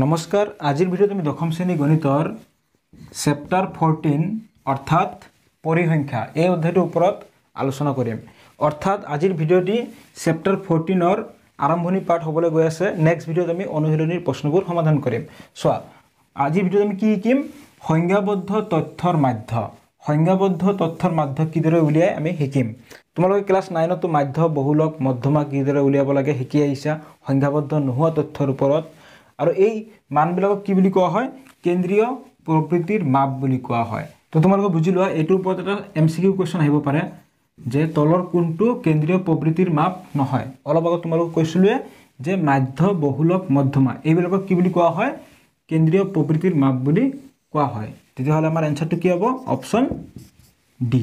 নমস্কাৰ আজিৰ ভিডিঅ'ত আমি দশম শ্ৰেণী গণিতৰ চেপ্টাৰ ফৰ্টিন অৰ্থাৎ পৰিসংখ্যা এই অধ্যায়টোৰ ওপৰত আলোচনা কৰিম অৰ্থাৎ আজিৰ ভিডিঅ'টি চেপ্টাৰ ফৰ্টিনৰ আৰম্ভণি পাৰ্ট হ'বলৈ গৈ আছে নেক্সট ভিডিঅ'ত আমি অনুশীলনীৰ প্ৰশ্নবোৰ সমাধান কৰিম চোৱা আজিৰ ভিডিঅ'ত আমি কি শিকিম সংজ্ঞাবদ্ধ তথ্যৰ মাধ্য সংজ্ঞাবদ্ধ তথ্যৰ মাধ্য কিদৰে উলিয়াই আমি শিকিম তোমালোকে ক্লাছ নাইনতো মাধ্য বহুলক মধ্যমা কিদৰে উলিয়াব লাগে শিকি আহিছা সংজ্ঞাবদ্ধ নোহোৱা তথ্যৰ ওপৰত আৰু এই মানবিলাকক কি বুলি কোৱা হয় কেন্দ্ৰীয় প্ৰবৃত্তিৰ মাপ বুলি কোৱা হয় তো তোমালোকে বুজি লোৱা এইটোৰ ওপৰত এটা এম চি কিউ কুৱেশ্যন আহিব পাৰে যে তলৰ কোনটো কেন্দ্ৰীয় প্ৰবৃত্তিৰ মাপ নহয় অলপ আগত তোমালোকক কৈছিলোৱে যে মাধ্য বহুলক মধ্যমা এইবিলাকক কি বুলি কোৱা হয় কেন্দ্ৰীয় প্ৰবৃত্তিৰ মাপ বুলি কোৱা হয় তেতিয়াহ'লে আমাৰ এনচাৰটো কি হ'ব অপশ্যন ডি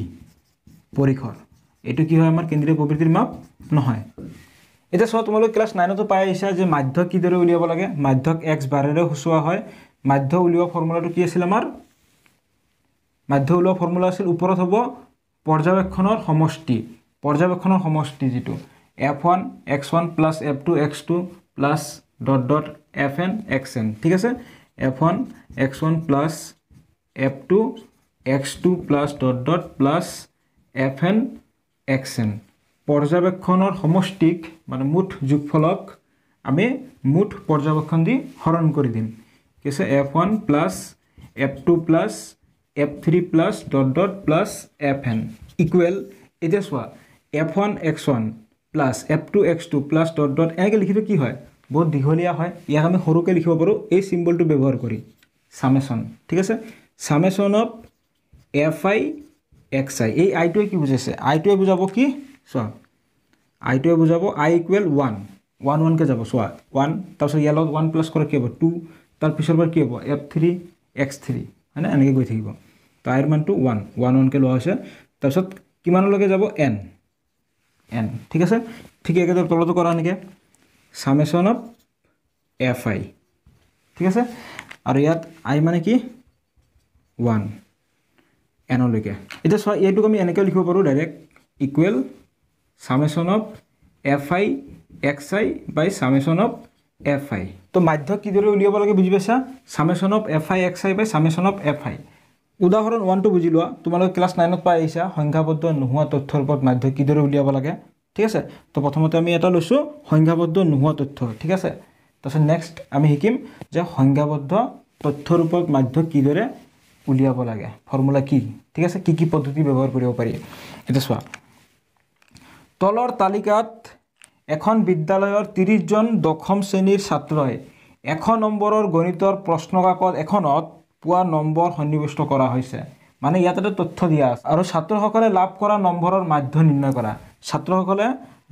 পৰিসৰ এইটো কি হয় আমাৰ কেন্দ্ৰীয় প্ৰবৃত্তিৰ মাপ নহয় এতিয়া চোৱা তোমালোকে ক্লাছ নাইনতো পাই আহিছা যে মাধ্য কিদৰে উলিয়াব লাগে মাধ্যক এক্স বাৰেৰে সূচোৱা হয় মাধ্য উলিওৱা ফৰ্মুলাটো কি আছিল আমাৰ মাধ্য উলিওৱা ফৰ্মুলা আছিল ওপৰত হ'ব পৰ্যবেক্ষণৰ সমষ্টি পৰ্যবেক্ষণৰ সমষ্টি যিটো F one X one plus F two X two plus dot dot F N X N ঠিক আছে F one X one plus F two X two plus dot dot plus F N X N পৰ্যবেক্ষণৰ সমষ্টিক মানে মুঠ যোগফলক আমি মুঠ পৰ্যবেক্ষণ দি হৰণ কৰি দিম ঠিক আছে F one plus F two plus F three plus dot dot plus F N equal এতিয়া চোৱা F one X one plus F two X two plus dot dot এনেকৈ লিখিলে কি হয় বহুত দীঘলীয়া হয় ইয়াক আমি সৰুকৈ লিখিব পাৰোঁ এই চিম্বলটো ব্যৱহাৰ কৰি চামেচন ঠিক আছে summation of F I x আই এই আইটোৱে কি বুজাইছে আইটোৱে বুজাব কি চোৱা আইটোৱে বুজাব আই ইকুৱেল ওৱান ওৱান ওৱানকৈ যাব চোৱা ওৱান তাৰপিছত ইয়াৰ লগত ওৱান প্লাছ কৰা কি হ'ব টু তাৰ পিছৰ পৰা কি হ'ব এফ থ্ৰী এক্স থ্ৰী হয়নে এনেকৈ গৈ থাকিব তো আইৰ মানটো ওৱান ওৱান ওৱানকৈ লোৱা হৈছে তাৰপিছত কিমানলৈকে যাব এন এন ঠিক আছে ঠিক একেদৰে তলতো কৰা এনেকৈ চামেশ্যন অফ এফ আই ঠিক আছে আৰু ইয়াত আই মানে কি ওৱান এনলৈকে এতিয়া চোৱা এইটোক আমি এনেকৈ লিখিব পাৰোঁ direct equal summation of F I x i by summation of F i তো মাধ্য কিদরে উলিয়াব লাগে বুঝি পাইছা summation of F I x i by summation of F i উদাহরণ ওয়ান টু বুঝি লওয়া তোমালোকে ক্লাস নাইনত পাই আহিছা সংখ্যাবদ্ধ নোহোৱা তথ্যৰ ওপৰত মাধ্য কিদৰে উলিয়াব লাগে ঠিক আছে তো প্ৰথমতে আমি এটা লৈছো সংখ্যাবদ্ধ নোহোৱা তথ্য ঠিক আছে তাৰপিছত নেক্সট আমি শিকিম যে সংখ্যাবদ্ধ তথ্যৰ ওপৰত মাধ্য কিদৰে উলিয়াব লাগে ফৰ্মুলা কি ঠিক আছে কি কি পদ্ধতি ব্যৱহাৰ কৰিব পাৰি এতিয়া চোৱা তলৰ তালিকাত এখন বিদ্যালয়ৰ ত্ৰিছজন দশম শ্ৰেণীৰ ছাত্ৰই এশ নম্বৰৰ গণিতৰ প্ৰশ্ন কাকত এখনত পোৱা নম্বৰ সন্নিৱিষ্ট কৰা হৈছে মানে ইয়াত এটা তথ্য দিয়া আছে আৰু ছাত্ৰসকলে লাভ কৰা নম্বৰৰ মাধ্য নিৰ্ণয় কৰা ছাত্ৰসকলে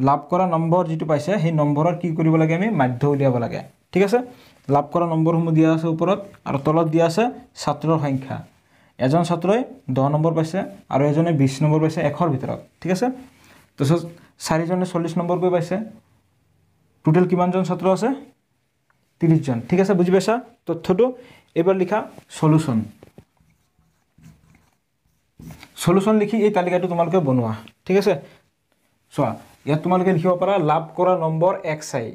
লাভ কৰা নম্বৰ যিটো পাইছে সেই নম্বৰৰ কি কৰিব লাগে আমি মাধ্য উলিয়াব লাগে ঠিক আছে লাভ কৰা নম্বৰসমূহ দিয়া আছে ওপৰত আৰু তলত দিয়া আছে ছাত্ৰৰ সংখ্যা এজন ছাত্ৰই দহ নম্বৰ পাইছে আৰু এজনে বিছ নম্বৰ পাইছে এশৰ ভিতৰত ঠিক আছে তাৰপিছত চাৰিজনে চল্লিছ নম্বৰকৈ পাইছে টোটেল কিমানজন ছাত্ৰ আছে ত্ৰিছজন ঠিক আছে বুজি পাইছা তথ্যটো এইবাৰ লিখা চলুচন চলুচন লিখি এই তালিকাটো তোমালোকে বনোৱা ঠিক আছে চোৱা ইয়াত তোমালোকে লিখিব পাৰা লাভ কৰা number x i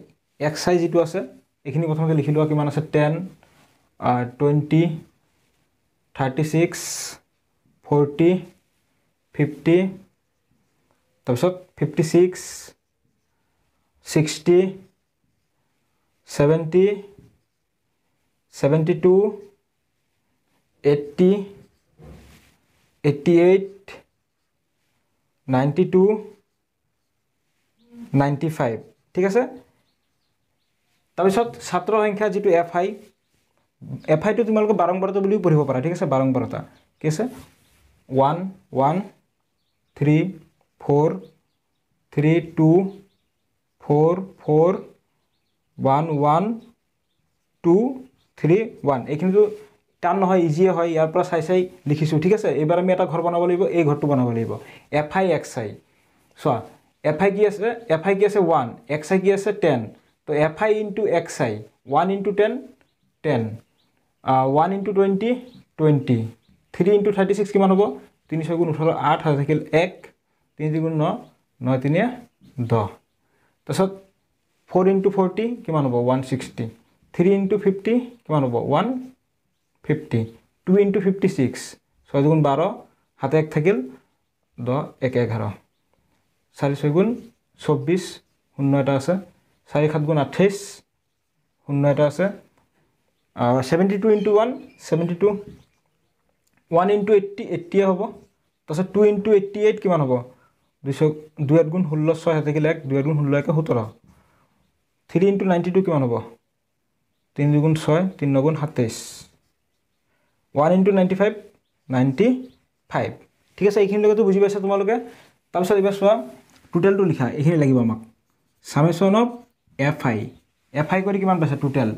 x i যিটো আছে এইখিনি প্ৰথমতে লিখি লোৱা কিমান আছে ten twenty thirty six forty fifty তাৰপিছত fifty six sixty seventy seventy two eighty eighty eight ninety two ninety five ঠিক আছে তাৰপিছত ছাত্ৰ সংখ্যা যিটো এফ আই এফ আইটো তোমালোকে বাৰম্বাৰতা বুলিও পঢ়িব পাৰা ঠিক আছে বাৰম্বাৰতা কি আছে one one three four three two four four one one two three one ये तो टान ना इजिए है यार सै सै लिखी ठीक है यार आम घर बनबा लगे ये घर तो बनब लगे एफ आई एक्स आई चुना एफ आई कि एफ आई कि वन एक्स आई कि टेन तो f i into x i one into ten ten one into twenty twenty three into thirty six किम हम तीन छः गुण ऊर आठ हो एक তিনি দুগুণ ন ন তিনিয়ে দহ তাৰপিছত ফ'ৰ ইণ্টু ফৰ্টি কিমান হ'ব one sixty three into fifty কিমান হ'ব one fifty two into fifty six ছয় দুগুণ বাৰ সাতে এক থাকিল দহ এক এঘাৰ চাৰি ছয়গুণ চৌব্বিছ শূন্য এটা আছে চাৰি সাত গুণ আঠাইছ শূন্য এটা আছে seventy two into one seventy two one into eighty এইট্টিয়ে হ'ব তাৰপিছত টু ইণ্টু এইট্টি এইট কিমান হ'ব দুইশ দুই আঠ গুণ ষোল্ল ছয় হৈ থাকিলে এক দুই আঠ গুণ ষোল্ল একে সোতৰ থ্ৰী ইন্টু নাইণ্টি টু কিমান হ'ব তিনি দুগুণ ছয় তিনি নগুণ সাতাইছ one into ninety five ninety five ঠিক আছে এইখিনিলৈকেতো বুজি পাইছা তোমালোকে তাৰপিছত এইবাৰ চোৱা টোটেলটো লিখা এইখিনি লাগিব আমাক summation of F i f i কৰি কিমান পাইছা টোটেল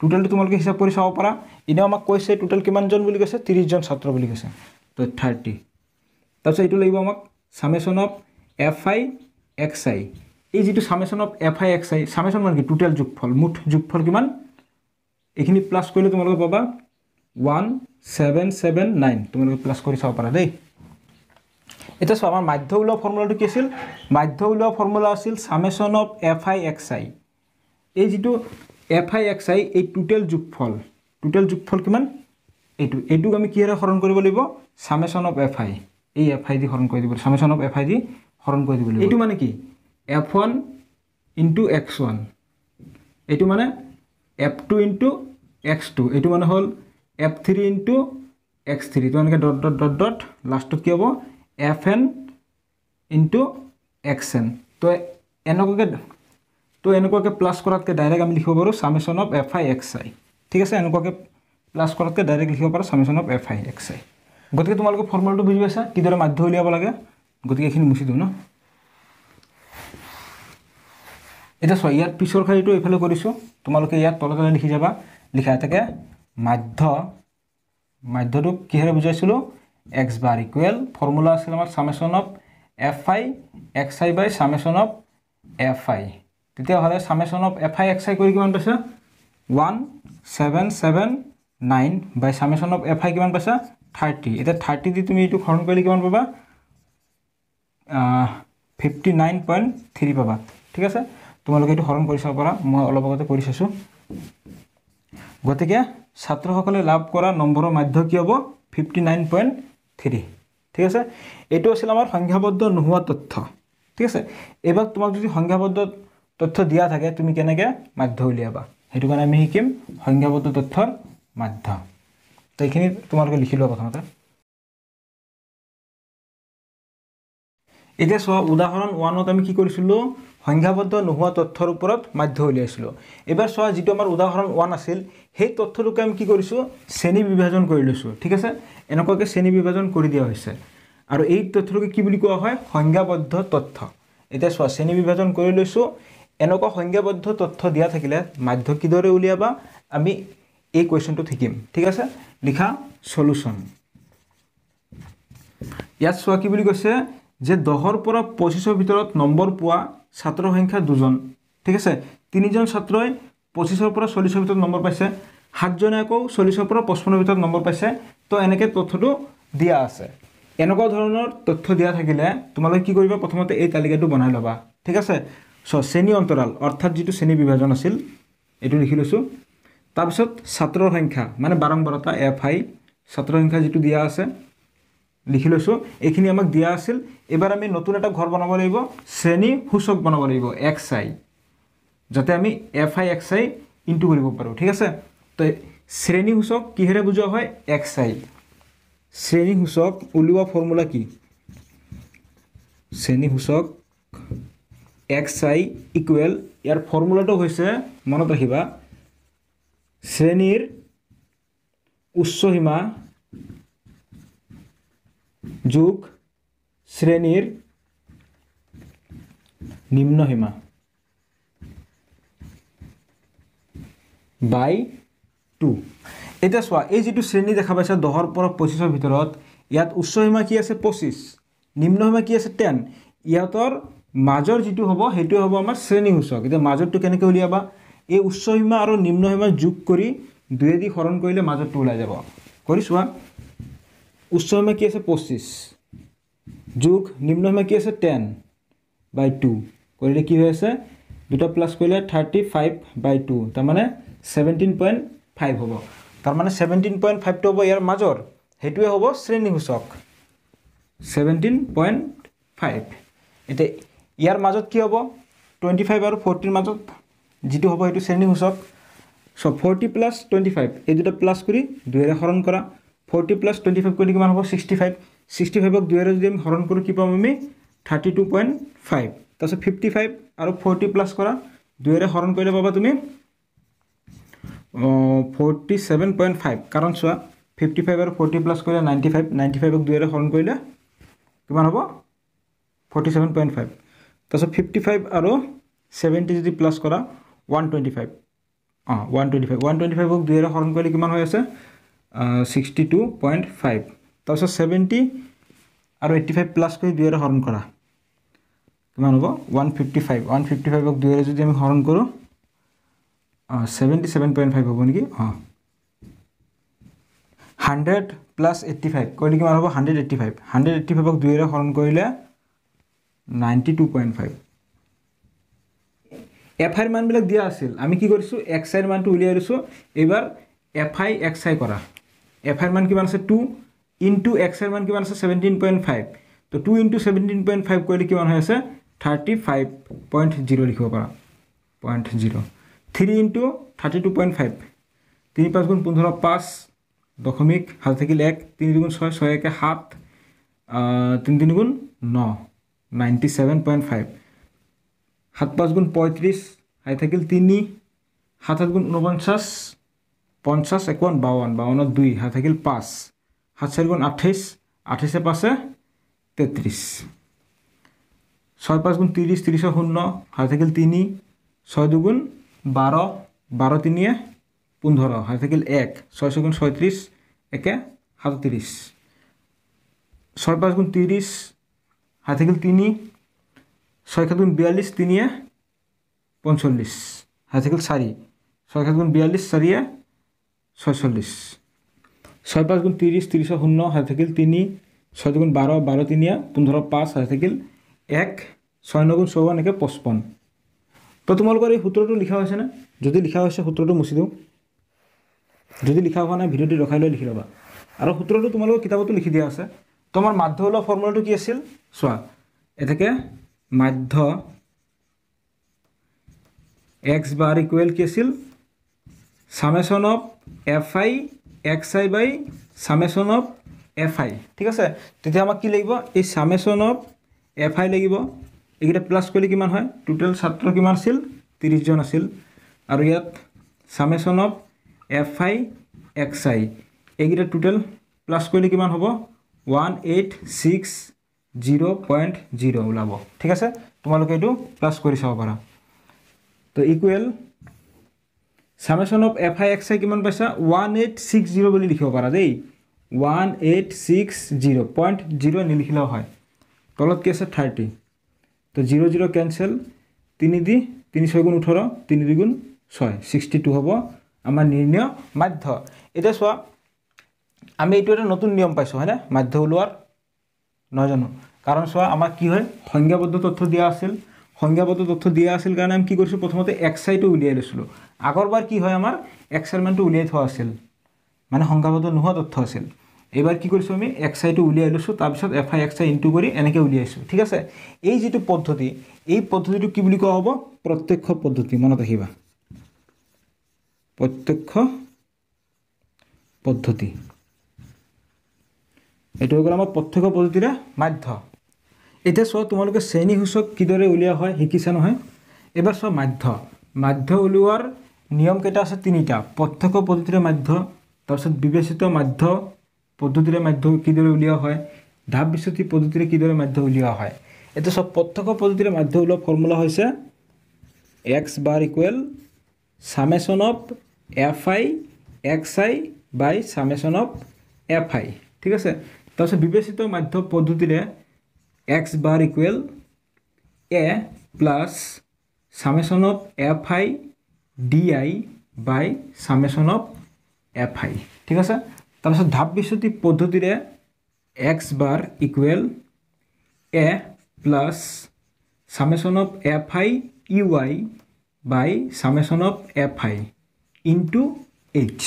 টোটেলটো তোমালোকে হিচাপ কৰি চাব পাৰা এনেও আমাক কৈছে টোটেল কিমানজন বুলি কৈছে ত্ৰিছজন ছাত্ৰ বুলি কৈছে তো থাৰ্টি তাৰপিছত এইটো লাগিব আমাক summation of F I x আই এই যিটো summation of F I x i summation মানে কি টোটেল যোগফল মুঠ যোগফল কিমান এইখিনি প্লাছ কৰিলে তোমালোকে পাবা ওৱান ছেভেন ছেভেন নাইন তোমালোকে প্লাছ কৰি চাব পাৰা দেই এতিয়া চোৱা আমাৰ মাধ্য ওলোৱা ফৰ্মুলাটো কি আছিল মাধ্য ওলোৱা ফৰ্মুলা আছিল summation of F I x আই এই যিটো এফ আই এক্স আই এই টোটেল যোগফল টোটেল যোগফল কিমান এইটো এইটোক আমি কিহেৰে হৰণ কৰিব লাগিব চামেচন অফ এফ আই এই এফ আই দি হৰণ কৰি দিব চামেচন অফ এফ আই দি হৰণ কৰি দিব লাগিব এইটো মানে কি f one into x one এইটো মানে f two into x two এইটো মানে হ'ল f three into x three এইটো এনেকৈ ডট ডট ডট ডট লাষ্টত কি হ'ব f n into x n তো এনেকুৱাকৈ তো এনেকুৱাকৈ প্লাছ কৰাতকৈ ডাইৰেক্ট আমি লিখিব পাৰোঁ summation of F I x i ঠিক আছে এনেকুৱাকৈ প্লাছ কৰাতকৈ ডাইৰেক্ট লিখিব পাৰোঁ summation of F I x i গতিকে তোমালোকে ফৰ্মুলাটো বুজি পাইছা কিদৰে মাধ্য উলিয়াব লাগে গতিকে এইখিনি মুচি দিওঁ ন এতিয়া চোৱা ইয়াত পিছৰ শাৰীটো এইফালে কৰিছোঁ তোমালোকে ইয়াত তলে তলে লিখি যাবা লিখা থাকে মাধ্য মাধ্যটোক কিহেৰে বুজাইছিলোঁ এক্স বাৰ ইকুৱেল ফৰ্মুলা আছিল আমাৰ summation of F I x i by summation of F i তেতিয়াহ'লে summation of F I x i কৰি কিমান পাইছে one seven seven nine by summation of F আই কিমান পাইছা থাৰ্টি এতিয়া থাৰ্টি দি তুমি এইটো হৰণ কৰিলে কিমান পাবা ফিফটি নাইন পইণ্ট থ্ৰী পাবা ঠিক আছে তোমালোকে এইটো হৰণ কৰি চাব পাৰা মই অলপ আগতে কৰি চাইছোঁ গতিকে ছাত্ৰসকলে লাভ কৰা নম্বৰৰ মাধ্য কি হ'ব ফিফটি নাইন পইণ্ট থ্ৰী ঠিক আছে এইটো আছিল আমাৰ সংখ্যাবদ্ধ নোহোৱা তথ্য ঠিক আছে এইবাৰ তোমাক যদি সংখ্যাবদ্ধ তথ্য দিয়া থাকে তুমি কেনেকৈ মাধ্য উলিয়াবা সেইটো কাৰণে আমি শিকিম সংখ্যাবদ্ধ তথ্যৰ মাধ্য এইখিনি তোমালোকে লিখি লোৱা প্ৰথমতে এতিয়া চোৱা উদাহৰণ ওৱানত আমি কি কৰিছিলোঁ সংখ্যাবদ্ধ নোহোৱা তথ্যৰ ওপৰত মাধ্য উলিয়াইছিলোঁ এইবাৰ চোৱা যিটো আমাৰ উদাহৰণ ওৱান আছিল সেই তথ্যটোকে আমি কি কৰিছোঁ শ্ৰেণী বিভাজন কৰি লৈছোঁ ঠিক আছে এনেকুৱাকৈ শ্ৰেণী বিভাজন কৰি দিয়া হৈছে আৰু এই তথ্যটোকে কি বুলি কোৱা হয় সংজ্ঞাবদ্ধ তথ্য এতিয়া চোৱা শ্ৰেণী বিভাজন কৰি লৈছোঁ এনেকুৱা সংজ্ঞাবদ্ধ তথ্য দিয়া থাকিলে মাধ্য কিদৰে উলিয়াবা আমি এই কুৱেশ্যনটো শিকিম ঠিক আছে লিখা চলুচন ইয়াত চোৱা কি বুলি কৈছে যে দহৰ পৰা পঁচিছৰ ভিতৰত নম্বৰ পোৱা ছাত্ৰৰ সংখ্যা দুজন ঠিক আছে তিনিজন ছাত্ৰই পঁচিছৰ পৰা চল্লিছৰ ভিতৰত নম্বৰ পাইছে সাতজনে আকৌ চল্লিছৰ পৰা পঁচপন্নৰ ভিতৰত নম্বৰ পাইছে তো এনেকৈ তথ্যটো দিয়া আছে এনেকুৱা ধৰণৰ তথ্য দিয়া থাকিলে তোমালোকে কি কৰিবা প্ৰথমতে এই তালিকাটো বনাই ল'বা ঠিক আছে চ শ্ৰেণী অন্তৰাল অৰ্থাৎ যিটো শ্ৰেণী বিভাজন আছিল এইটো লিখি লৈছোঁ তাৰপিছত ছাত্ৰৰ সংখ্যা মানে বাৰম্বাৰতা এফ আই ছাত্ৰৰ সংখ্যা যিটো দিয়া আছে লিখি লৈছোঁ এইখিনি আমাক দিয়া আছিল এইবাৰ আমি নতুন এটা ঘৰ বনাব লাগিব শ্ৰেণী সূচক বনাব লাগিব এক্স আই যাতে আমি f I x i into কৰিব পাৰোঁ ঠিক আছে তো শ্ৰেণী সূচক কিহেৰে বুজোৱা হয় এক্স আই শ্ৰেণী সূচক উলিওৱা ফৰ্মুলা কি শ্ৰেণী সূচক এক্স আই ইকুৱেল ইয়াৰ ফৰ্মুলাটো হৈছে মনত ৰাখিবা শ্ৰেণীৰ উচ্চসীমা যোগ শ্ৰেণীৰ নিম্ন সীমা বাই টু এতিয়া চোৱা এই যিটো শ্ৰেণী দেখা পাইছে দহৰ পৰা পঁচিছৰ ভিতৰত ইয়াত উচ্চ সীমা কি আছে পঁচিছ নিম্ন সীমা কি আছে টেন ইয়াতৰ মাজৰ যিটো হ'ব সেইটো হ'ব আমাৰ শ্ৰেণী সূচক এতিয়া মাজৰটো কেনেকৈ উলিয়াবা এই উচ্চ সীমা আৰু নিম্ন সীমা যোগ কৰি দুৱেদি হৰণ কৰিলে মাজৰটো ওলাই যাব কৰি চোৱা উচ্চমে কি আছে পঁচিছ যোগ নিম্নমে কি আছে টেন বাই টু কৰিলে কি হৈ আছে দুটা প্লাছ কৰিলে থাৰ্টি ফাইভ বাই টু তাৰমানে ছেভেণ্টিন পইণ্ট ফাইভ হ'ব তাৰমানে ছেভেণ্টিন পইণ্ট ফাইভটো হ'ব ইয়াৰ মাজৰ সেইটোৱে হ'ব শ্ৰেণীসূচক ছেভেণ্টিন পইণ্ট ফাইভ এতিয়া ইয়াৰ মাজত কি হ'ব টুৱেণ্টি ফাইভ আৰু ফৰ্টিৰ মাজত যিটো হ'ব সেইটো শ্ৰেণীসূচক চ' ফৰ্টি প্লাছ টুৱেণ্টি ফাইভ এই দুটা প্লাছ কৰি দুয়েৰে হৰণ কৰা ফৰ্টি প্লাছ টুৱেণ্টি ফাইভ কৰিলে কিমান হ'ব ছিক্সটি ফাইভ ছিক্সটি ফাইভক দুয়েৰে যদি আমি হৰণ কৰোঁ কি পাম আমি থাৰ্টি টু পইণ্ট ফাইভ তাৰপিছত ফিফটি ফাইভ আৰু ফৰ্টি প্লাছ কৰা দুয়েৰে হৰণ কৰিলে পাবা তুমি ফৰ্টি ছেভেন পইণ্ট ফাইভ কাৰণ চোৱা ফিফটি ফাইভ আৰু ফৰ্টি প্লাছ কৰিলে নাইণ্টি ফাইভ নাইণ্টি ফাইভক দুয়েৰে হৰণ কৰিলে কিমান হ'ব ফৰ্টি ছেভেন পইণ্ট ফাইভ তাৰপিছত ফিফটি ফাইভ আৰু ছেভেণ্টি যদি প্লাছ কৰা ওৱান টুৱেণ্টি ফাইভ অঁ one twenty five one twenty ফাইভক দুয়েৰে হৰণ কৰিলে কিমান হৈ আছে ছিক্সটি টু পইণ্ট ফাইভ তাৰপিছত ছেভেণ্টি আৰু এইটি ফাইভ প্লাছ কৰি দুয়েৰে হৰণ কৰা কিমান হ'ব one fifty five one fifty ফাইভক দুয়েৰে যদি আমি হৰণ কৰোঁ ছেভেণ্টি ছেভেন পইণ্ট ফাইভ হ'ব নেকি অঁ হাণ্ড্ৰেড প্লাছ এইটি ফাইভ কৰিলে কিমান হ'ব hundred eighty five hundred eighty ফাইভক দুয়েৰে হৰণ কৰিলে ninety two point five f আইৰ মানবিলাক দিয়া আছিল আমি কি কৰিছোঁ এক্স আইৰ মানটো উলিয়াই দিছোঁ এইবাৰ এফ আই এক্স আই কৰা এফআইয়ের মান কিমান আছে টু ইনটু এক্সের মান কিমান আছে ছেভেণ্টিন পইণ্ট ফাইভ তো two into seventeen point five কৰিলে কিমান হৈ আছে থাৰ্টি ফাইভ পইণ্ট জিৰ' লিখিব পাৰা point zero' three into thirty two point five তিনি পাঁচ গুণ পোন্ধৰ পাঁচ দশমিক হাত থাকিল এক তিনি দুগুণ ছয় ছয় একে সাত তিনি তিনি গুণ ন নাইনটি ছেভেন পইণ্ট ফাইভ সাত পাঁচ গুণ পঁয়ত্ৰিছ হাই থাকিল তিনি সাত সাত গুণ ঊনপঞ্চাছ পঞ্চাছ একাৱন্ন বাৱন্ন বাৱন্নত দুই হাত থাকিল পাঁচ সাত চাৰি গুণ আঠাইছ আঠাইছে পাঁচে তেত্ৰিছ ছয় পাঁচ গুণ ত্ৰিছ ত্রিশে শূন্য হাত থাকিল তিনি ছয় দুগুণ বাৰ বাৰ তিনিয়ে পোন্ধৰ হাত থাকিল এক ছয় ছয়গুণ ছয়ত্ৰিছ একে সাতত্ৰিছ ছয় পাঁচ গুণ ত্ৰিছ হাত থাকিল তিনি ছয় সাত গুণ বিয়াল্লিছ তিনিয়ে পঞ্চল্লিছ হাত থাকিল চাৰি ছয় সাত গুণ বিয়াল্লিছ চাৰিয়ে ছয়চল্লিছ ছয় পাঁচ গুণ ত্ৰিছ ত্ৰিছ শূন্য হৈ থাকিল তিনি ছয় দুগুণ বাৰ বাৰ তিনিয়া পোন্ধৰ পাঁচ হৈ থাকিল এক ছয় নগুণ চৌৱন একে পঁচপন্ন তো তোমালোকৰ এই সূত্ৰটো লিখা হৈছেনে যদি লিখা হৈছে সূত্ৰটো মুচি দিওঁ যদি লিখা হোৱা নাই ভিডিঅ'টো ৰখাই লৈ লিখি ল'বা আৰু সূত্ৰটো তোমালোকৰ কিতাপতো লিখি দিয়া আছে তোমাৰ মাধ্য ওলোৱা ফৰ্মুলাটো কি আছিল চোৱা এতেকে মাধ্য এক্স বাৰ ইকুৱেল কি আছিল summation of F I x i by summation of F i ঠিক আছে তেতিয়া আমাক কি লাগিব এই সামেশন অফ এফ আই লাগিব এইকেইটা প্লাছ কৰিলে কিমান হয় টোটেল ছাত্ৰ কিমান আছিল ত্ৰিছজন আছিল আৰু ইয়াত summation of F I x i এইকেইটা টোটেল প্লাছ কৰিলে কিমান হ'ব one eight six zero' point zero' ওলাব ঠিক আছে তোমালোকে এইটো প্লাছ কৰি চাব পাৰা তো equal summation of F I x i কিমান পাইছা ওৱান এইট ছিক্স জিৰ' বুলি লিখিব পাৰা দেই one eight six zero' point zero' নিলিখিলেও হয় তলত কি আছে থাৰ্টি তো জিৰ' জিৰ' কেনচেল তিনি দি তিনি ছয় গুণ ওঠৰ তিনি দুগুণ ছয় ছিক্সটি টু হ'ব আমাৰ নিৰ্ণয় মাধ্য এতিয়া চোৱা আমি এইটো এটা নতুন নিয়ম পাইছোঁ হয়নে মাধ্য ওলোৱাৰ নজানো কাৰণ চোৱা আমাক কি হয় সংজ্ঞাবদ্ধ তথ্য দিয়া আছিল সংজ্ঞাবদ্ধ তথ্য দিয়া আছিল কাৰণে আমি কি কৰিছোঁ প্ৰথমতে এক্স আইটো উলিয়াই লৈছিলোঁ আগৰবাৰ কি হয় আমাৰ এক্সাইমেণ্টটো উলিয়াই থোৱা আছিল মানে সংখ্যাবদ্ধ নোহোৱা তথ্য আছিল এইবাৰ কি কৰিছোঁ আমি এক্স আইটো উলিয়াই লৈছোঁ তাৰপিছত f I x i into কৰি এনেকৈ উলিয়াইছোঁ ঠিক আছে এই যিটো পদ্ধতি এই পদ্ধতিটো কি বুলি কোৱা হ'ব প্ৰত্যক্ষ পদ্ধতি মনত ৰাখিবা প্ৰত্যক্ষ পদ্ধতি এইটো হৈ গ'ল আমাৰ প্ৰত্যক্ষ পদ্ধতিৰে মাধ্য এতিয়া চোৱা তোমালোকে শ্ৰেণীসূচক কিদৰে উলিওৱা হয় শিকিছা নহয় এইবাৰ চোৱা মাধ্য মাধ্য উলিওৱাৰ নিয়মকেইটা আছে তিনিটা প্ৰত্যক্ষ পদ্ধতিৰে মাধ্য তাৰপিছত বিবেচিত মাধ্য পদ্ধতিৰে মাধ্য কিদৰে উলিওৱা হয় ধাপ বিচুতি পদ্ধতিৰে কিদৰে মাধ্য উলিওৱা হয় এতিয়া চব প্ৰত্যক্ষ পদ্ধতিৰে মাধ্য উলিওৱা ফৰ্মুলা হৈছে x bar equal summation of F I x i by summation of F i ঠিক আছে তাৰপিছত বিবেচিত মাধ্য পদ্ধতিৰে x bar equal a plus summation of F i d i by summation of F i ঠিক আছে তাৰপিছত ধাপ বিচুতি পদ্ধতিৰে x bar equal a plus summation of F i u i by summation of F i into h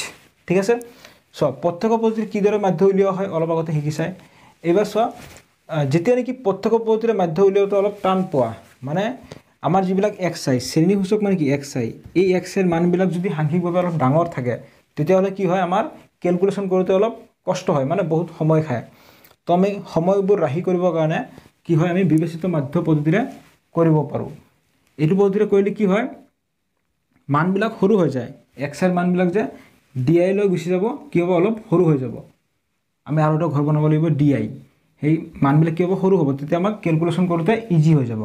ঠিক আছে চোৱা প্ৰত্যক্ষ পদ্ধতিৰ কিদৰে মাধ্য উলিওৱা হয় অলপ আগতে শিকি চাই এইবাৰ চোৱা যেতিয়া নেকি প্ৰত্যক্ষ পদ্ধতিৰে মাধ্য উলিয়াওঁতে অলপ টান পোৱা মানে আমাৰ যিবিলাক এক্স আই শ্ৰেণীসূচক মানে কি এক্স আই এই এক্স আইৰ মানবিলাক যদি সাংঘিকভাৱে অলপ ডাঙৰ থাকে তেতিয়াহ'লে কি হয় আমাৰ কেলকুলেশ্যন কৰোঁতে অলপ কষ্ট হয় মানে বহুত সময় খায় তো আমি সময়বোৰ ৰাহি কৰিবৰ কাৰণে কি হয় আমি বিবেচিত মাধ্য পদ্ধতিৰে কৰিব পাৰোঁ এইটো পদ্ধতিৰে কৰিলে কি হয় মানবিলাক সৰু হৈ যায় এক্স আইৰ মানবিলাক যে ডি আই লৈ গুচি যাব কি হ'ব অলপ সৰু হৈ যাব আমি আৰু এটা ঘৰ বনাব লাগিব ডি আই সেই মানবিলাক কি হ'ব সৰু হ'ব তেতিয়া আমাক কেলকুলেশ্যন কৰোঁতে ইজি হৈ যাব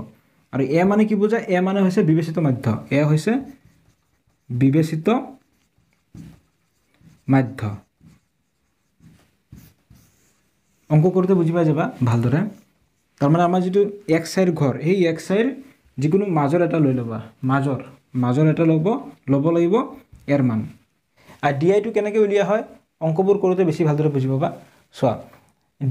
আৰু এ মানে কি বুজায় এ মানে হৈছে বিবেচিত মাধ্য এ হৈছে বিবেচিত মাধ্য অংক কৰোঁতে বুজি পাই যাবা ভালদৰে তাৰমানে আমাৰ যিটো এক চাইৰ ঘৰ সেই এক চাইৰ যিকোনো মাজৰ এটা লৈ ল'বা মাজৰ মাজৰ এটা ল'ব ল'ব লাগিব এৰ মান আৰু ডি আইটো কেনেকৈ উলিওৱা হয় অংকবোৰ কৰোঁতে বেছি ভালদৰে বুজি পাবা চোৱা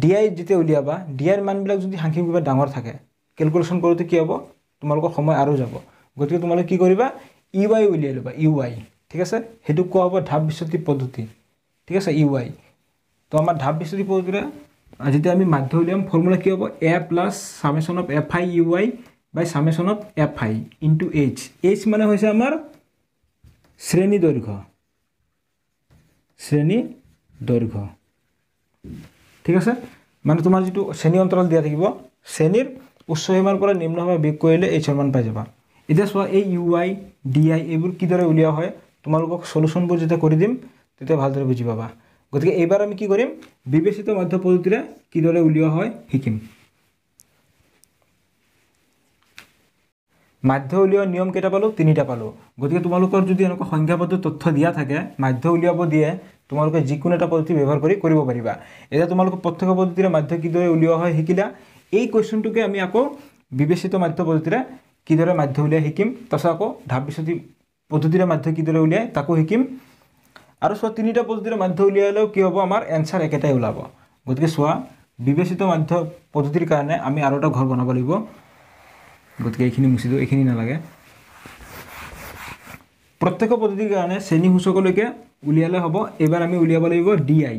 ডি আই যেতিয়া উলিয়াবা ডি আইৰ মানবিলাক যদি সাংখ্যিকভাৱে ডাঙৰ থাকে কেলকুলেশ্যন কৰোঁতে কি হ'ব তোমালোকৰ সময় আৰু যাব গতিকে তোমালোকে কি কৰিবা ই e ৱাই উলিয়াই ল'বা ইউ e ৱাই ঠিক আছে সেইটো কোৱা হ'ব ঢাপ বিচতি পদ্ধতি ঠিক আছে ইউ e ৱাই তো আমাৰ ঢাপ বিচতি পদ্ধতিৰে যেতিয়া আমি মাধ্য উলিয়াম ফৰ্মুলা কি হ'ব a plus summation of F i u y by summation of F i into h h মানে হৈছে আমাৰ শ্ৰেণী দৈৰ্ঘ্য শ্ৰেণী দৈৰ্ঘ্য ঠিক আছে মানে তোমাৰ যিটো শ্ৰেণী অন্তৰাল দিয়া থাকিব শ্ৰেণীৰ উচ্চ সীমাৰ পৰা নিম্নভাৱে বেগ কৰিলে এইচ এৰ মান পাই যাবা এতিয়া চোৱা এই ইউ আই ডি আই এইবোৰ কিদৰে উলিওৱা হয় তোমালোকক চলুচনবোৰ যেতিয়া কৰি দিম তেতিয়া ভালদৰে বুজি পাবা গতিকে এইবাৰ আমি কি কৰিম বিবেচিত মধ্য পদ্ধতিৰে কিদৰে উলিওৱা হয় শিকিম মাধ্য উলিওৱাৰ নিয়ম কেইটা পালোঁ তিনিটা পালোঁ গতিকে তোমালোকৰ যদি এনেকুৱা সংখ্যাবদ্ধ তথ্য দিয়া থাকে মাধ্য উলিয়াব দিয়ে তোমালোকে যিকোনো এটা পদ্ধতি ব্যৱহাৰ কৰি কৰিব পাৰিবা এতিয়া তোমালোকৰ প্ৰত্যক্ষ পদ্ধতিৰে মাধ্য কিদৰে উলিওৱা হয় শিকিলা এই কুৱেশ্যনটোকে আমি আকৌ বিবেচিত মাধ্য পদ্ধতিৰে কিদৰে মাধ্য উলিয়াই শিকিম তাৰপিছত আকৌ ধাপবিচতি পদ্ধতিৰে মাধ্য কিদৰে উলিয়াই তাকো শিকিম আৰু চোৱা তিনিটা পদ্ধতিৰে মাধ্য উলিয়ালেও কি হ'ব আমাৰ এনচাৰ একেটাই ওলাব গতিকে চোৱা বিবেচিত মাধ্য পদ্ধতিৰ কাৰণে আমি আৰু এটা ঘৰ বনাব লাগিব গতিকে এইখিনি মুচি দিওঁ এইখিনি নালাগে প্ৰত্যেক পদ্ধতিৰ কাৰণে শ্ৰেণীসূচকলৈকে উলিয়ালে হ'ব এইবাৰ আমি উলিয়াব লাগিব ডি আই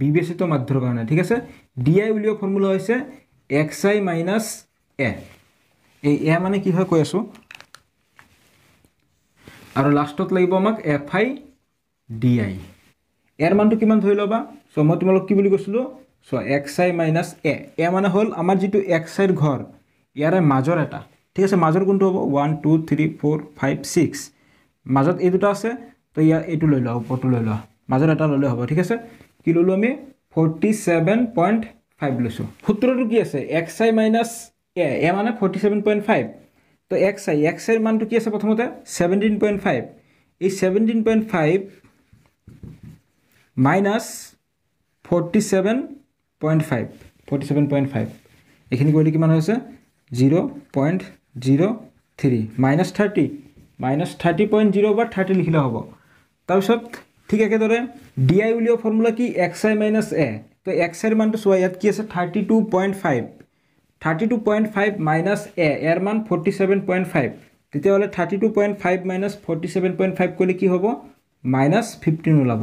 বিবেচিত মাধ্যৰ কাৰণে ঠিক আছে ডি আই উলিওৱা ফৰ্মুলা হৈছে এক্স আই মাইনাছ এ এই এ মানে কি হয় কৈ আছোঁ আৰু লাষ্টত লাগিব আমাক এফ আই ডি আই এৰ মানটো কিমান ধৰি ল'বা চ' মই তোমালোক কি বুলি কৈছিলোঁ চ' x I minus a a মানে হ'ল আমাৰ যিটো এক্স আইৰ ঘৰ ইয়াৰে মাজৰ এটা ঠিক আছে মাজৰ কোনটো হ'ব one two three four five six মাজত এই দুটা আছে তো ইয়াৰ এইটো লৈ লোৱা ওপৰটো লৈ লোৱা মাজত এটা ল'লে হ'ব ঠিক আছে কি ল'লোঁ আমি ফৰ্টি ছেভেন পইণ্ট ফাইভ লৈছোঁ সূত্ৰটো কি আছে x I minus a a মানে ফৰ্টি ছেভেন পইণ্ট ফাইভ তো এক্স আই এক্স আইৰ মানটো কি আছে প্ৰথমতে ছেভেণ্টিন পইণ্ট ফাইভ এই seventeen point five minus forty seven point five forty seven point five এইখিনি কৰিলে কিমান হৈছে zero' point zero' three minus thirty minus thirty point zero' বা থাৰ্টি লিখিলে হ'ব তাৰপিছত ঠিক একেদৰে ডি আই উলিওৱা ফৰ্মুলা কি এক্স আই মাইনাছ এ তো এক্সাইৰ মানটো চোৱা ইয়াত কি আছে thirty two point five thirty two point five minus a এৰ মান ফৰ্টি ছেভেন পইণ্ট ফাইভ তেতিয়াহ'লে thirty two point five minus forty seven point five কৰিলে কি হ'ব মাইনাছ ফিফটিন ওলাব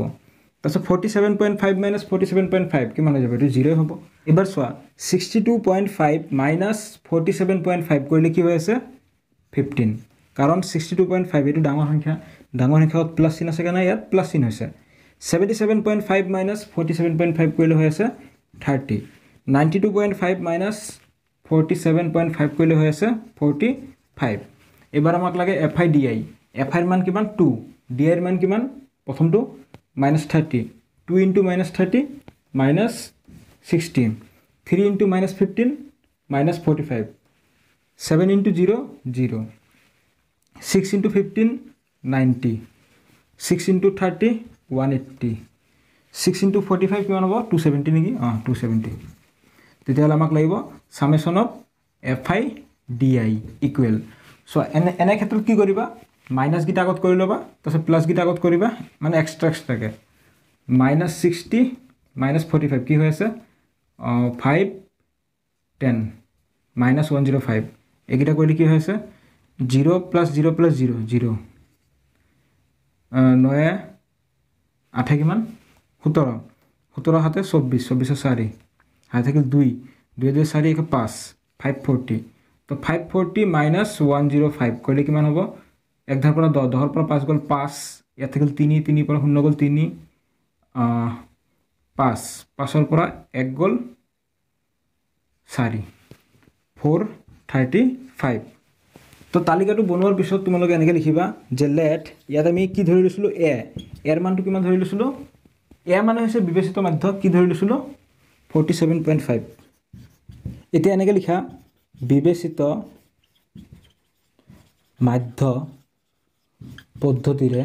তাৰপিছত forty seven point five minus forty seven point five কিমান হৈ যাব এইটো জিৰ' হ'ব এইবাৰ চোৱা sixty two point five minus forty seven point five কৰিলে কি হৈ আছে ফিফটিন কাৰণ ছিক্সটি টু পইণ্ট ফাইভ এইটো ডাঙৰ সংখ্যা ডাঙৰ সংখ্যাত প্লাছ চিন আছে কাৰণে ইয়াত প্লাছ চিন হৈছে seventy seven point five minus forty seven point five কৰিলে হৈ আছে thirty ninety two point five minus forty seven point five কৰিলে হৈ আছে ফৰ্টি ফাইভ এইবাৰ আমাক লাগে f i d i f আইৰ মান কিমান টু ডি আইৰ মান কিমান প্ৰথমটো minus thirty two into minus thirty minus sixteen three into minus fifteen minus forty five seven into zero' zero' six into fifteen ninety six into thirty one eighty six into forty five কিমান হ'ব two seventy নেকি অঁ two seventy তেতিয়াহ'লে আমাক লাগিব summation of F i d i equal চ' এনে এনে ক্ষেত্ৰত কি কৰিবা মাইনাছকেইটা আগত কৰি ল'বা তাৰপিছত প্লাছকেইটা আগত কৰিবা মানে এক্সট্ৰা এক্সট্ৰাকৈ minus sixty minus forty five কি হৈ আছে five ten minus one zero' five এইকেইটা কৰিলে কি হৈ আছে zero' plus zero' plus zero' zero' নয়া আঠে কিমান সোতৰ সোতৰ সাতে চৌব্বিছ চৌব্বিছৰ চাৰি সাত থাকিল দুই দুই দুই চাৰি একে পাঁচ ফাইভ ফৰ্টি তো five forty minus one zero' five কৰিলে কিমান হ'ব এক একধাৰ পৰা দহ দহৰ পৰা পাঁচ গ'ল পাঁচ ইয়াত থাকিল তিনি তিনিৰ পৰা শূন্য গ'ল তিনি পাঁচ পাঁচৰ পৰা এক গ'ল চাৰি ফ'ৰ থাৰ্টি ফাইভ তো তালিকাটো বনোৱাৰ পিছত তোমালোকে এনেকৈ লিখিবা যে লেট ইয়াত আমি কি ধৰি লৈছিলোঁ এ এৰ মানটো কিমান ধৰি লৈছিলোঁ এ মানে হৈছে বিবেচিত মাধ্য কি ধৰি লৈছিলোঁ ফৰ্টি ছেভেন পইণ্ট ফাইভ এতিয়া এনেকৈ লিখা বিবেচিত মাধ্য পদ্ধতিৰে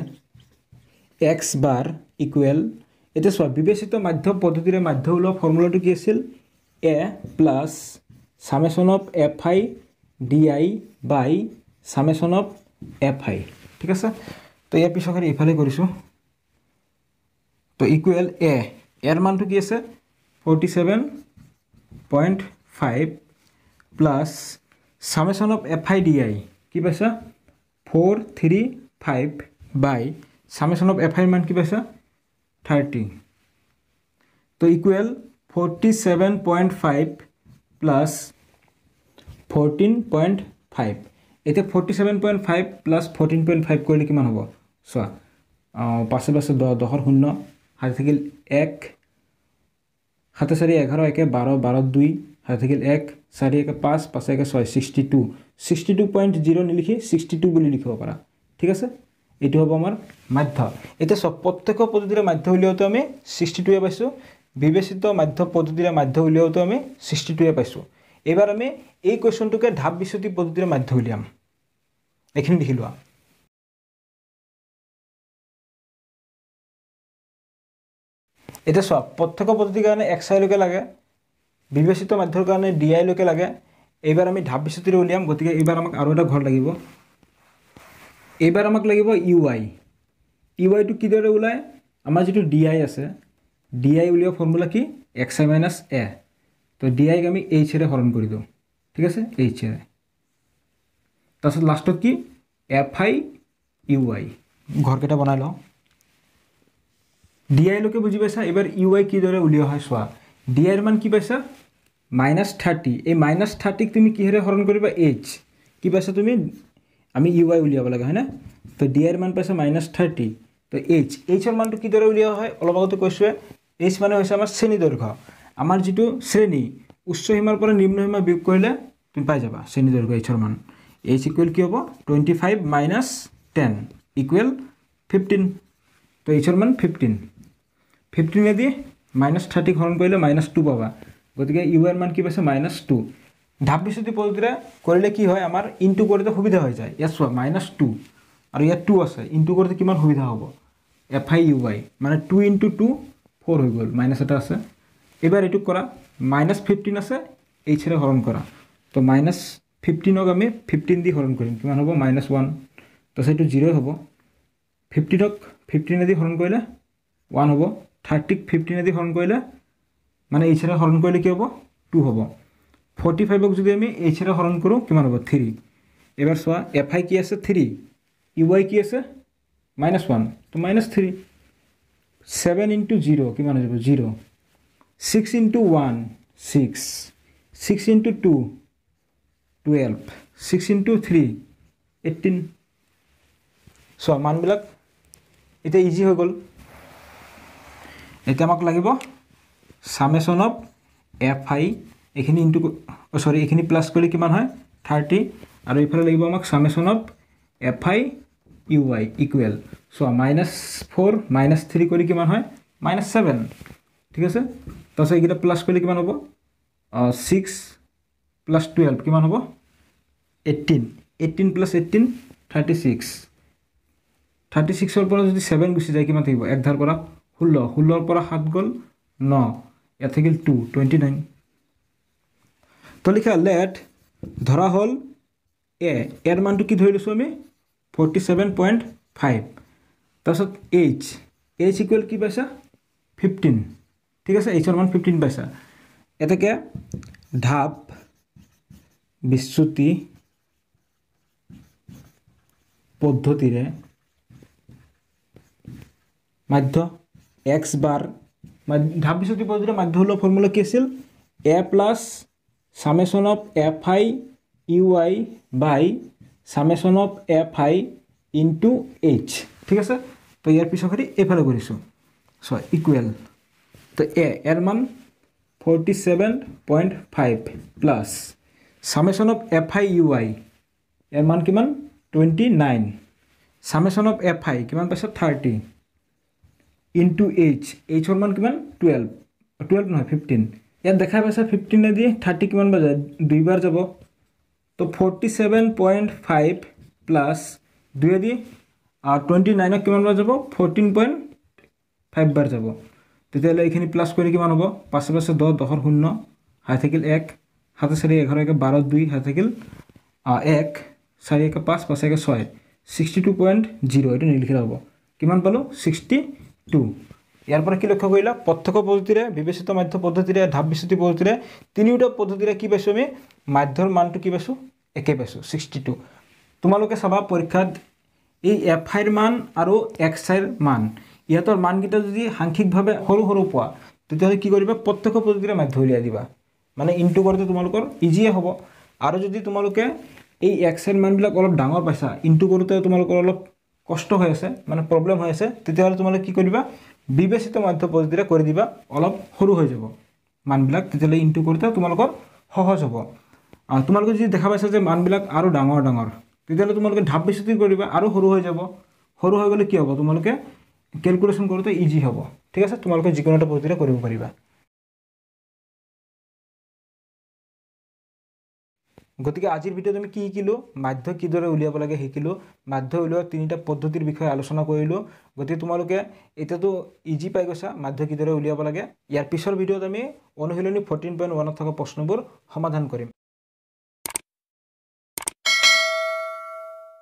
এক্স বাৰ ইকুৱেল এতিয়া চোৱা বিবেচিত মাধ্য পদ্ধতিৰে মাধ্য ওলোৱা ফৰ্মুলাটো কি আছিল a plus summation of F i d i by summation of F i ঠিক আছে তো ইয়াৰ পিছত আমি এইফালে কৰিছোঁ তো ইকুৱেল এ এৰ মানটো কি আছে forty seven point five plus summation of F i d i কি পাইছে four three five by summation of F i মান কি পাইছে থাৰ্টি তো equal forty seven point five plus fourteen point five এতিয়া forty seven point five plus fourteen point five কৰিলে কিমান হ'ব চোৱা পাছে পাছে দহ দহত শূন্য সাতে থাকিল এক সাতে চাৰি এঘাৰ একে বাৰ বাৰ দুই সাতে থাকিল এক চাৰি একে পাঁচ পাছে একে ছয় sixty two sixty two point zero' নিলিখি ছিক্সটি টু বুলি লিখিব পাৰা ঠিক আছে এইটো হ'ব আমাৰ মাধ্য এতিয়া চব প্ৰত্যেক পদ্ধতিৰে মাধ্য উলিয়াওঁতে আমি ছিক্সটি টুৱে পাইছোঁ বিবেচিত মাধ্য পদ্ধতিৰে মাধ্য উলিয়াওঁতে আমি ছিক্সটি টুৱে পাইছোঁ এইবাৰ আমি এই কুৱেশ্যনটোকে ধাপ বিচতি পদ্ধতিৰে মাধ্য উলিয়াম এইখিনি লিখি লোৱা এতিয়া চোৱা প্ৰত্যক্ষ পদ্ধতিৰ কাৰণে এক্স আইলৈকে লাগে বিবেচিত মাধ্যৰ কাৰণে ডি আইলৈকে লাগে এইবাৰ আমি ধাপ বিচতিৰে উলিয়াম গতিকে এইবাৰ আমাক আৰু এটা ঘৰ লাগিব এইবাৰ আমাক লাগিব ইউ আই ইউ আইটো কিদৰে ওলায় আমাৰ যিটো ডি আই আছে ডি আই উলিওৱা ফৰ্মুলা কি এক্স আই মাইনাছ এ তো ডি আইক আমি এইচ এৰে হৰণ কৰি দিওঁ ঠিক আছে এইচ এইচেৰে তাৰপিছত লাষ্টত কি এফ আই ইউ আই ঘৰকেইটা বনাই লওঁ ডি আইলৈকে বুজি পাইছা এইবাৰ ইউ আই কিদৰে উলিওৱা হয় চোৱা ডি আইৰ মান কি পাইছা মাইনাছ থাৰ্টি এই মাইনাছ থাৰ্টিক তুমি কিহেৰে হৰণ কৰিবা এইচ কি পাইছা তুমি আমি ইউ আই উলিয়াব লাগে হয়নে তো ডি আইৰ মান পাইছা মাইনাছ থাৰ্টি তো এইচ এইচৰ মানটো কিদৰে উলিওৱা হয় অলপ আগতে কৈছোঁৱে এইচ মানে হৈছে আমাৰ শ্ৰেণী দৈৰ্ঘ আমাৰ যিটো শ্ৰেণী উচ্চ সীমাৰ পৰা নিম্ন সীমা বিয়োগ কৰিলে তুমি পাই যাবা শ্ৰেণী দৈৰ্ঘ এইচৰ মান এইচ ইকুৱেল কি হ'ব twenty five minus ten equal fifteen তো এইচৰ মান ফিফটিন ফিফটিনেদি মাইনাছ থাৰ্টি হৰণ কৰিলে মাইনাছ টু পাবা গতিকে ইউৰ মান কি পাইছে মাইনাছ টু ধাপ বিচতি পদ্ধতিৰে কৰিলে কি হয় আমাৰ ইনটু কৰোঁতে সুবিধা হৈ যায় ইয়াত চোৱা মাইনাছ টু আৰু ইয়াত টু আছে ইনটু কৰোঁতে কিমান সুবিধা হ'ব এফ আই ইউ ৱাই মানে টু ইনটু টু ফ'ৰ হৈ গ'ল মাইনাছ এটা আছে এইবাৰ এইটো কৰা মাইনাছ ফিফটিন আছে এইচেৰে হৰণ কৰা তো মাইনাছ ফিফটিনক আমি ফিফটিন দি হৰণ কৰিম কিমান হ'ব মাইনাছ ওৱান তাৰপিছত এইটো জিৰ' হ'ব ফিফটিনক ফিফটিনে দি হৰণ কৰিলে ওৱান হ'ব থাৰ্টিক ফিফটিনে দি হৰণ কৰিলে মানে এইচ এৰে হৰণ কৰিলে কি হ'ব টু হ'ব ফৰ্টি ফাইভক যদি আমি এইচ এৰে হৰণ কৰোঁ কিমান হ'ব থ্ৰী এইবাৰ চোৱা এফ আই কি আছে থ্ৰী ইউ আই কি আছে মাইনাছ ওৱান ত' minus three seven into zero' কিমান হৈ যাব zero' six into one six six into two twelve six into three eighteen চোৱা মানবিলাক এতিয়া ইজি হৈ গ'ল এতিয়া আমাক লাগিব চামেচন অফ এফ আই এইখিনি ইন্টু চৰি এইখিনি প্লাছ কৰি কিমান হয় থাৰ্টি আৰু এইফালে লাগিব আমাক summation of F i u i equal চোৱা মাইনাছ ফ'ৰ মাইনাছ থ্ৰী কৰি কিমান হয় মাইনাছ ছেভেন ঠিক আছে তাৰপিছত এইকেইটা প্লাছ কৰিলে কিমান হ'ব ছিক্স প্লাছ টুৱেল্ভ কিমান হ'ব eighteen eighteen plus eighteen thirty six thirty ছিক্সৰ পৰা যদি ছেভেন গুচি যায় কিমান থাকিব একধাৰ পৰা ষোল্ল ষোল্লৰ পৰা সাত গ'ল ন ইয়াত থাকিল টু টুৱেণ্টি নাইন তো লিখা লেট ধৰা হ'ল এ এৰ মানটো কি ধৰি লৈছোঁ আমি ফৰ্টি ছেভেন পইণ্ট ফাইভ তাৰপিছত এইচ এইচ ইকুৱেল কি পাইছা ফিফটিন ঠিক আছে এইচৰ মান ফিফটিন পাইছা এতেকে ঢাপ ପଦ୍ଧତିରେ ମାଧ୍ୟ ଏକ୍ସ ବାର୍ ଢାବିଶତି ପଦ୍ଧତିରେ ମାଧ୍ୟ ହେଲ ଫର୍ମୁଲା କି ଆସିଲ A plus summation of F I U I by summation of F I into H ଠିକ୍ ଅଛି ତ ଇଆର୍ ପିସ କରି ଏଫ୍ ଆଇ କରିଛୁ ସ ଇକ୍ୱେଲ୍ ତ ଏ ଏର୍ ମାନ forty seven point five plus summation of F I U I ଏର୍ ମାନ କିମାନ twenty nine summation of F আই কিমান পাইছে থাৰ্টি ইনটু এইচ এইচৰ মান কিমান টুৱেল্ভ টুৱেল্ভ নহয় ফিফটিন ইয়াত দেখা পাইছে ফিফটিনেদি থাৰ্টি কিমান বাৰ যায় দুইবাৰ যাব তো forty seven point five plus দুয়েদি টুৱেণ্টি নাইনক কিমান বাৰ যাব ফৰ্টিন পইণ্ট ফাইভ বাৰ যাব তেতিয়াহ'লে এইখিনি প্লাছ কৰি কিমান হ'ব পাছে পাছে দহ দহৰ শূন্য হাই থাকিল এক সাতে চাৰি এঘাৰ একে বাৰ দুই হাই থাকিল এক চাৰি একে পাঁচ পাঁচ একে ছয় ছিক্সটি টু পইণ্ট জিৰ' এইটো নিলিখিলে হ'ব কিমান পালোঁ ছিক্সটি টু ইয়াৰ পৰা কি লক্ষ্য কৰিলা প্ৰত্যক্ষ পদ্ধতিৰে বিবেচিত মাধ্য পদ্ধতিৰে ধাপ বিচুতি পদ্ধতিৰে তিনিওটা পদ্ধতিৰে কি পাইছোঁ আমি মাধ্যৰ মানটো কি পাইছোঁ একে পাইছোঁ ছিক্সটি টু তোমালোকে চাবা পৰীক্ষাত এই এফ আইৰ মান আৰু এক্স আইৰ মান ইহঁতৰ মানকেইটা যদি সাংখ্যিকভাৱে সৰু সৰু পোৱা তেতিয়াহ'লে কি কৰিবা প্ৰত্যক্ষ পদ্ধতিৰে মাধ্য উলিয়াই দিবা মানে ইনটো কৰোঁতে তোমালোকৰ ইজিয়ে হ'ব আৰু যদি তোমালোকে এই এক্সাইড মানবিলাক অলপ ডাঙৰ পাইছা ইনটো কৰোঁতে তোমালোকৰ অলপ কষ্ট হৈ আছে মানে প্ৰব্লেম হৈ আছে তেতিয়াহ'লে তোমালোকে কি কৰিবা বিবেচিত মাধ্য পদ্ধতিৰে কৰি দিবা অলপ সৰু হৈ যাব মানবিলাক তেতিয়াহ'লে ইনটো কৰোঁতে তোমালোকৰ সহজ হ'ব তোমালোকে যদি দেখা পাইছা যে মানবিলাক আৰু ডাঙৰ ডাঙৰ তেতিয়াহ'লে তোমালোকে ঢাপ বেছি কৰিবা আৰু সৰু হৈ যাব সৰু হৈ গ'লে কি হ'ব তোমালোকে কেলকুলেশ্যন কৰোঁতে ইজি হ'ব ঠিক আছে তোমালোকে যিকোনো এটা পদ্ধতিৰে কৰিব পাৰিবা গতিকে আজিৰ ভিডিঅ'ত আমি কি শিকিলোঁ মাধ্য কিদৰে উলিয়াব লাগে শিকিলোঁ মাধ্য উলিওৱাৰ তিনিটা পদ্ধতিৰ বিষয়ে আলোচনা কৰিলোঁ গতিকে তোমালোকে এতিয়াতো ইজি পাই গৈছা মাধ্য কিদৰে উলিয়াব লাগে ইয়াৰ পিছৰ ভিডিঅ'ত আমি অনুশীলনী ফৰ্টিন পইণ্ট ওৱানত থকা প্ৰশ্নবোৰ সমাধান কৰিম